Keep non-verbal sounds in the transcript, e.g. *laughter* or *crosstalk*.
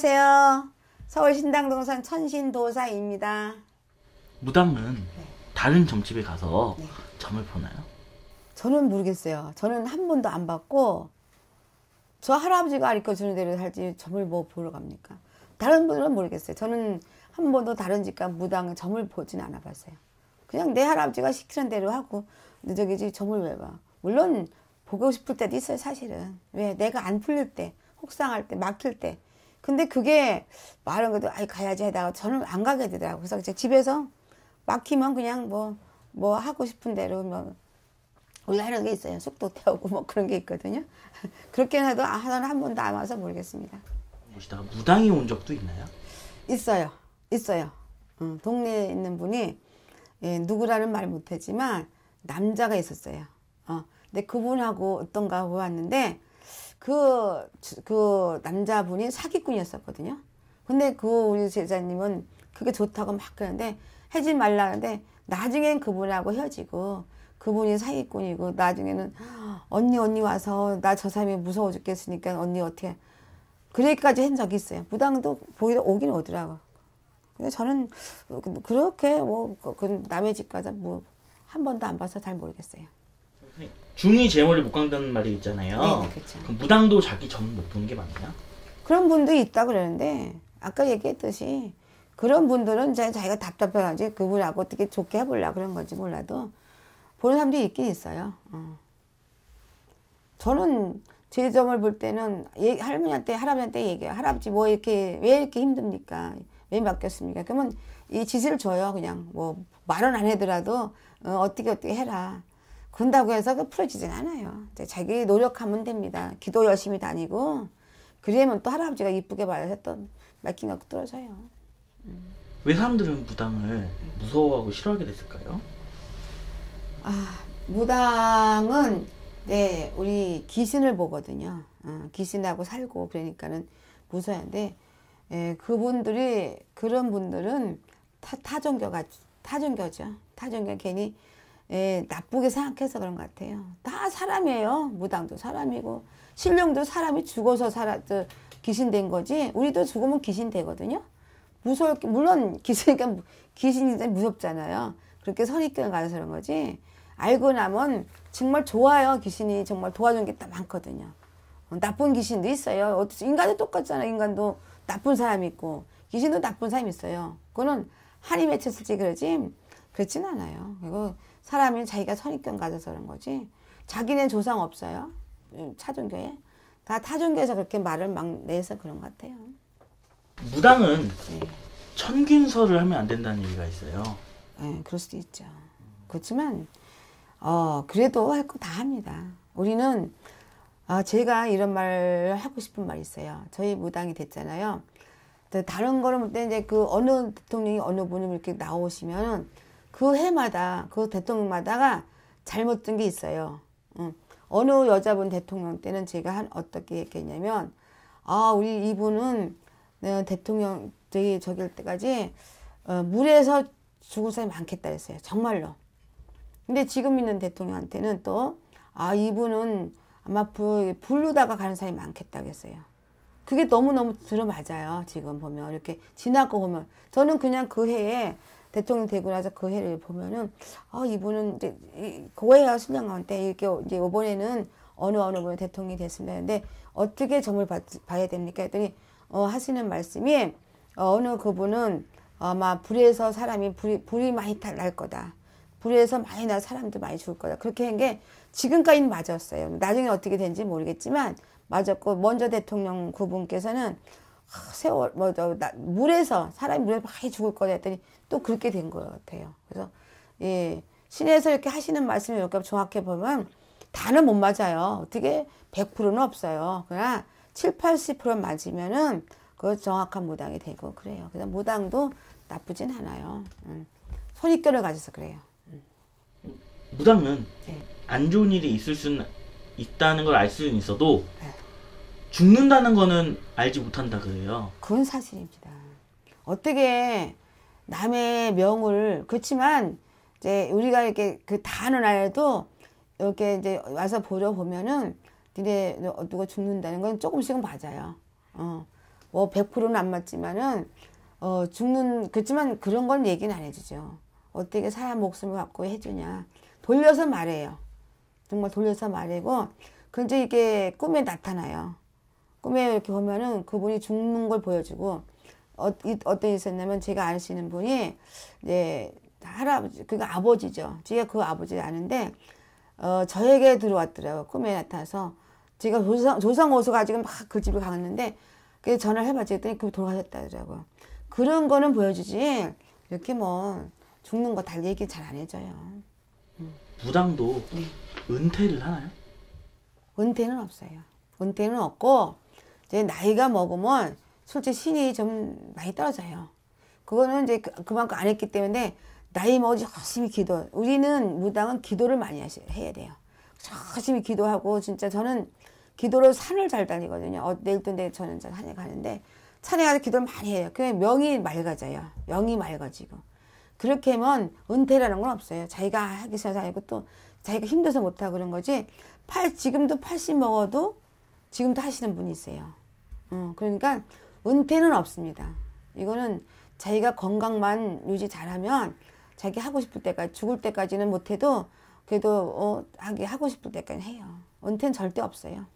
안녕하세요. 서울 신당동산 천신도사입니다. 무당은 네. 다른 점집에 가서 네. 점을 보나요? 저는 모르겠어요. 저는 한 번도 안 봤고 저 할아버지가 아르쳐 주는 대로 살지 점을 뭐 보러 갑니까? 다른 분은 들 모르겠어요. 저는 한 번도 다른 집과 무당 은 점을 보진 않아 봤어요. 그냥 내 할아버지가 시키는 대로 하고 근데 저기지 점을 왜 봐? 물론 보고 싶을 때도 있어요 사실은 왜 내가 안 풀릴 때 혹상할 때 막힐 때 근데 그게 말은 그래도 아이 가야지 하다가 저는 안 가게 되더라고요. 그래서 제 집에서 막히면 그냥 뭐뭐 뭐 하고 싶은 대로 뭐올라가는게 있어요. 속도 태우고 뭐 그런 게 있거든요. *laughs* 그렇게 해도 아, 하나는 한 번도 안 와서 모르겠습니다. 보시다 무당이 온 적도 있나요? 있어요. 있어요. 응, 음, 동네에 있는 분이 예, 누구라는 말 못했지만 남자가 있었어요. 어, 근데 그분하고 어떤가 보았는데 그, 그 남자분이 사기꾼이었었거든요. 근데 그 우리 제자님은 그게 좋다고 막 그러는데 해지 말라는데 나중엔 그분하고 헤어지고 그분이 사기꾼이고 나중에는 언니 언니 와서 나 저 사람이 무서워 죽겠으니까 언니 어떻게 그렇게까지 한 적이 있어요. 무당도 보이러 오긴 오더라고. 근데 저는 그렇게 뭐 그, 그 남의 집 가자 뭐한 번도 안 봐서 잘 모르겠어요. 중이 재물을 못 간다는 말이 있잖아요. 네, 그렇죠. 그럼 무당도 자기 점못 보는 게 맞나요? 그런 분도 있다 그러는데 아까 얘기했듯이 그런 분들은 자기가 답답해가지 그분하고 어떻게 좋게 해보려 그런 건지 몰라도 보는 사람도 있긴 있어요. 어. 저는 제 점을 볼 때는 얘 할머니한테 할아버지한테 얘기해요. 할아버지 뭐 이렇게 왜 이렇게 힘듭니까? 왜 바뀌었습니까? 그러면 이 지시를 줘요. 그냥 뭐 말은 안 해더라도 어, 떻게 어떻게 해라. 군다고 해서 그 풀어지진 않아요. 자기 노력하면 됩니다. 기도 열심히 다니고 그러면 또 할아버지가 이쁘게 말했던 맡긴 것 떨어져요. 음. 왜 사람들은 무당을 무서워하고 싫어하게 됐을까요? 아 무당은 네 우리 귀신을 보거든요. 어, 귀신하고 살고 그러니까는 무서운데 예, 그분들이 그런 분들은 타, 타종교가 타종교죠. 타종교 괜히 예, 나쁘게 생각해서 그런 것 같아요. 다 사람이에요. 무당도 사람이고 신령도 사람이 죽어서 살아 귀신된 거지. 우리도 죽으면 귀신 되거든요. 무서울 게 물론 귀신이니까 귀신이 무섭잖아요. 그렇게 선입견 을 가져서 그런 거지. 알고 나면 정말 좋아요. 귀신이 정말 도와준 게딱 많거든요. 어, 나쁜 귀신도 있어요. 인간도 똑같잖아요. 인간도 나쁜 사람이 있고 귀신도 나쁜 사람이 있어요. 그거는 한이 맺혔을지 그러지 그렇진 않아요. 그리고 사람이 자기가 선입견 가져서 그런 거지. 자기는 조상 없어요. 음, 차종교에. 다 타종교에서 그렇게 말을 막 내서 그런 것 같아요. 무당은 네. 천균설을 하면 안 된다는 얘기가 있어요. 네, 그럴 수도 있죠. 그렇지만 어, 그래도 할 거 다 합니다. 우리는 아, 제가 이런 말을 하고 싶은 말이 있어요. 저희 무당이 됐잖아요. 다른 거는 뭐 이제 그 어느 대통령이 어느 분이 이렇게 나오시면은 그 해마다 그 대통령마다가 잘못 된게 있어요. 어느 여자분 대통령 때는 제가 한 어떻게 했냐면아 우리 이분은 네, 대통령 저기 저길 때까지 어, 물에서 죽은 사람이 많겠다 했어요. 정말로. 근데 지금 있는 대통령한테는 또 아 이분은 아마 불, 불다가 가는 사람이 많겠다 했어요. 그게 너무너무 들어맞아요. 지금 보면 이렇게 지나고 보면 저는 그냥 그 해에 대통령 되고 나서 그 해를 보면은 아 이분은 이제 고해야 순양왕 때 이게 렇 이제 이번에는 어느 어느 분이 대통령이 됐습니다. 근데 어떻게 점을 봐, 봐야 됩니까? 했더니 어, 하시는 말씀이 어, 느 그분은 아마 불에서 사람이 불이, 불이 많이 탈 날 거다. 불에서 많이 나 사람도 많이 죽을 거다. 그렇게 한 게 지금까지는 맞았어요. 나중에 어떻게 된지 모르겠지만 맞았고 먼저 대통령 그분께서는 세월 뭐 저, 물에서 사람이 물에 많이 죽을 거냐 했더니 또 그렇게 된 것 같아요. 그래서 예 신에서 이렇게 하시는 말씀을 이렇게 정확히 보면 다는 못 맞아요. 어떻게 100%는 없어요. 그러나 7, 80% 맞으면은 그 정확한 무당이 되고 그래요. 그래서 무당도 나쁘진 않아요. 음. 선입견을 가져서 그래요. 음. 무당은 네. 안 좋은 일이 있을 수는 있다는 걸 알 수는 있어도 네. 죽는다는 거는 알지 못한다 그래요. 그건 사실입니다. 어떻게 남의 명을 그렇지만 이제 우리가 이렇게 그 단어 알도 이렇게 이제 와서 보려 보면은 니네 누가 죽는다는 건 조금씩은 맞아요. 어. 뭐 100%는 안 맞지만은 어 죽는 그렇지만 그런 건 얘기는 안 해주죠. 어떻게 사람 목숨을 갖고 해주냐 돌려서 말해요. 정말 돌려서 말하고 근데 이게 꿈에 나타나요. 꿈에 이렇게 보면은 그분이 죽는 걸 보여주고 어, 어떤 있었냐면 제가 아시는 분이 이 할아버지 그가 그러니까 아버지죠. 제가 그 아버지 아는데 어, 저에게 들어왔더라고요. 꿈에 나타나서 제가 조상 조상 오수가 지금 막 그 집을 갔는데 그 전화를 해봤더니그 돌아가셨다더라고요. 그런 거는 보여주지 이렇게 뭐 죽는 거달 얘기 잘 안 해줘요. 음. 당도 네. 은퇴를 하나요? 은퇴는 없어요. 은퇴는 없고 이제 나이가 먹으면 솔직히 신이 좀 많이 떨어져요. 그거는 이제 그, 그만큼 안 했기 때문에 나이 먹어 열심히 기도. 우리는 무당은 기도를 많이 해야 돼요. 열심히 기도하고 진짜 저는 기도로 산을 잘 다니거든요. 어, 내일 데 저는 산에 가는데 산에 가서 기도를 많이 해요. 그 명이 맑아져요. 영이 맑아지고. 그렇게 하면 은퇴라는 건 없어요. 자기가 하기 싫어서 아니고 또 자기가 힘들어서 못하고 그런 거지. 팔, 지금도 80 먹어도 지금도 하시는 분이세요. 어, 그러니까 은퇴는 없습니다. 이거는 자기가 건강만 유지 잘하면 자기 하고 싶을 때까지 죽을 때까지는 못해도 그래도 어, 하기 하고 싶을 때까지 해요. 은퇴는 절대 없어요.